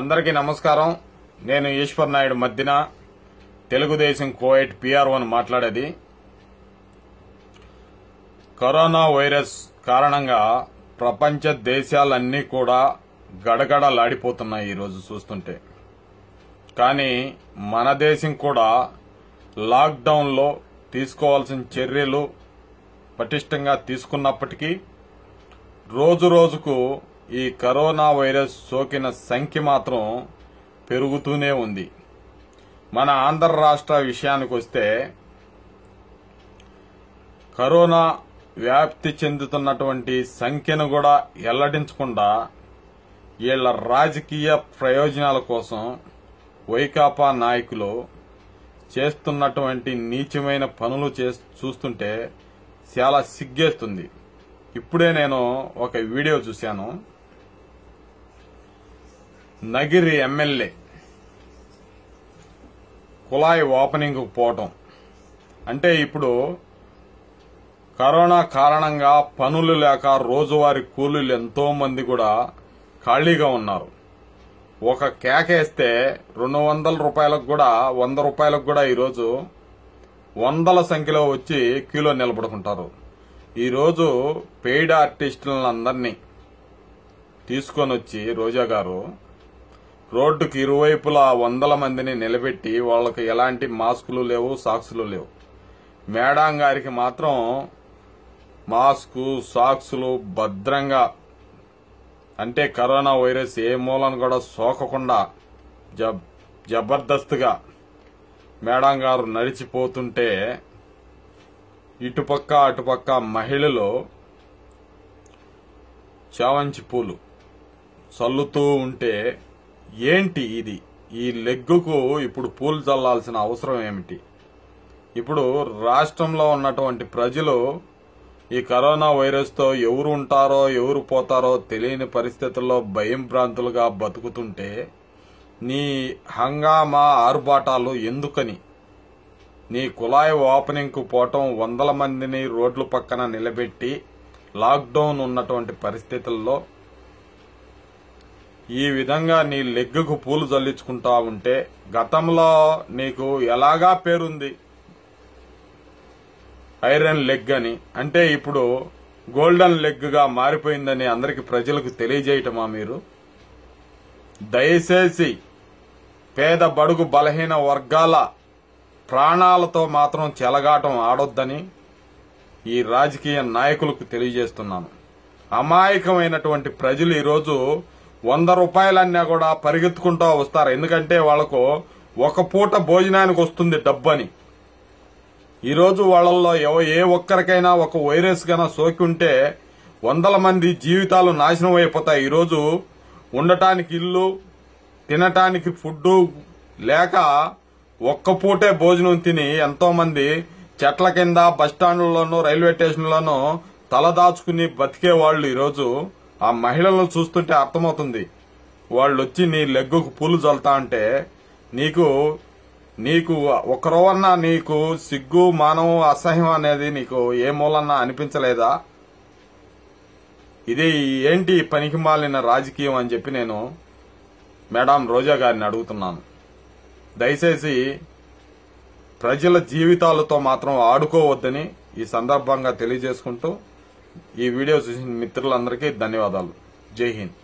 అందరికీ నమస్కారం నేను ఈశ్వర్ నాయుడు మధ్యన తెలుగుదేశం కోయట్ పిఆర్ఓను మాట్లాడేది కరోనా వైరస్ కారణంగా ప్రపంచ దేశాలన్నీ కూడా గడగడలాడిపోతున్నాయి ఈరోజు చూస్తుంటే కానీ మన దేశం కూడా లాక్డౌన్లో తీసుకోవాల్సిన చర్యలు పటిష్టంగా తీసుకున్నప్పటికీ రోజు రోజుకు ఈ కరోనా వైరస్ సోకిన సంఖ్య మాత్రం పెరుగుతూనే ఉంది మన ఆంధ్ర రాష్ట్ర విషయానికి వస్తే కరోనా వ్యాప్తి చెందుతున్నటువంటి సంఖ్యను కూడా ఎల్లడించకుండా వీళ్ల రాజకీయ ప్రయోజనాల కోసం వైకాపా నాయకులు చేస్తున్నటువంటి నీచమైన పనులు చూస్తుంటే చాలా సిగ్గేస్తుంది ఇప్పుడే నేను ఒక వీడియో చూశాను నగిరి ఎమ్మెల్యే కుళాయి ఓపెనింగ్కు పోవటం అంటే ఇప్పుడు కరోనా కారణంగా పనులు లేక రోజువారీ కూలీలు ఎంతో మంది కూడా ఖాళీగా ఉన్నారు ఒక కేకేస్తే రెండు వందల రూపాయలకు కూడా వంద రూపాయలకు కూడా ఈరోజు వందల సంఖ్యలో వచ్చి క్యూలో నిలబడుకుంటారు ఈరోజు పెయిడ్ ఆర్టిస్టులందరినీ తీసుకొని వచ్చి రోజా గారు రోడ్డుకు ఇరువైపులా వందల మందిని నిలబెట్టి వాళ్లకు ఎలాంటి మాస్కులు లేవు సాక్సులు లేవు మేడాం గారికి మాత్రం మాస్కు సాక్సులు భద్రంగా అంటే కరోనా వైరస్ ఏ మూలను కూడా సోకకుండా జబర్దస్త్గా మేడం గారు నడిచిపోతుంటే ఇటుపక్క అటుపక్క మహిళలు చావంచి పూలు చల్లుతూ ఉంటే ఏంటి ఇది ఈ లెగ్గుకు ఇప్పుడు పూలు చల్లాల్సిన అవసరం ఏమిటి ఇప్పుడు రాష్ట్రంలో ఉన్నటువంటి ప్రజలు ఈ కరోనా వైరస్తో ఎవరు ఉంటారో ఎవరు పోతారో తెలియని పరిస్థితుల్లో భయం భ్రాంతులుగా బతుకుతుంటే నీ హంగామా ఆర్భాటాలు ఎందుకని నీ కుళాయి ఓపెనింగ్కు పోవటం వందల మందిని రోడ్ల పక్కన నిలబెట్టి లాక్డౌన్ ఉన్నటువంటి పరిస్థితుల్లో ఈ విధంగా నీ లెగ్గుకు పూలు చల్లించుకుంటా ఉంటే గతంలో నీకు ఎలాగా పేరుంది ఐరన్ లెగ్ అని అంటే ఇప్పుడు గోల్డెన్ లెగ్గా మారిపోయిందని అందరికి ప్రజలకు తెలియజేయటమా మీరు దయచేసి పేద బడుగు బలహీన వర్గాల ప్రాణాలతో మాత్రం చెలగాటం ఆడొద్దని ఈ రాజకీయ నాయకులకు తెలియజేస్తున్నాను అమాయకమైనటువంటి ప్రజలు ఈరోజు వంద రూపాయలన్నా కూడా పరిగెత్తుకుంటూ వస్తారు ఎందుకంటే వాళ్లకు ఒక పూట భోజనానికి వస్తుంది డబ్బని ఈరోజు వాళ్ళల్లో ఏ ఒక్కరికైనా ఒక వైరస్ గన సోకి ఉంటే వందల మంది జీవితాలు నాశనం అయిపోతాయి ఈరోజు ఉండటానికి ఇల్లు తినటానికి ఫుడ్ లేక ఒక్క పూటే భోజనం తిని ఎంతో మంది చెట్ల కింద బస్టాండ్లలోనూ రైల్వే స్టేషన్లోనూ తలదాచుకుని బతికే వాళ్ళు ఈరోజు ఆ మహిళలను చూస్తుంటే అర్థమవుతుంది వాళ్ళు వచ్చి నీ లెగ్గుకు పూలు చల్లుతా అంటే నీకు నీకు ఒకరోవన్నా నీకు సిగ్గు మానవం అసహ్యం అనేది నీకు ఏ మూలన్నా అనిపించలేదా ఇది ఏంటి పనికి మాలిన రాజకీయం అని చెప్పి నేను మేడం రోజా గారిని అడుగుతున్నాను దయచేసి ప్రజల జీవితాలతో మాత్రం ఆడుకోవద్దని ఈ సందర్భంగా తెలియజేసుకుంటూ ఈ వీడియో చూసిన మిత్రులందరికీ ధన్యవాదాలు జై హింద్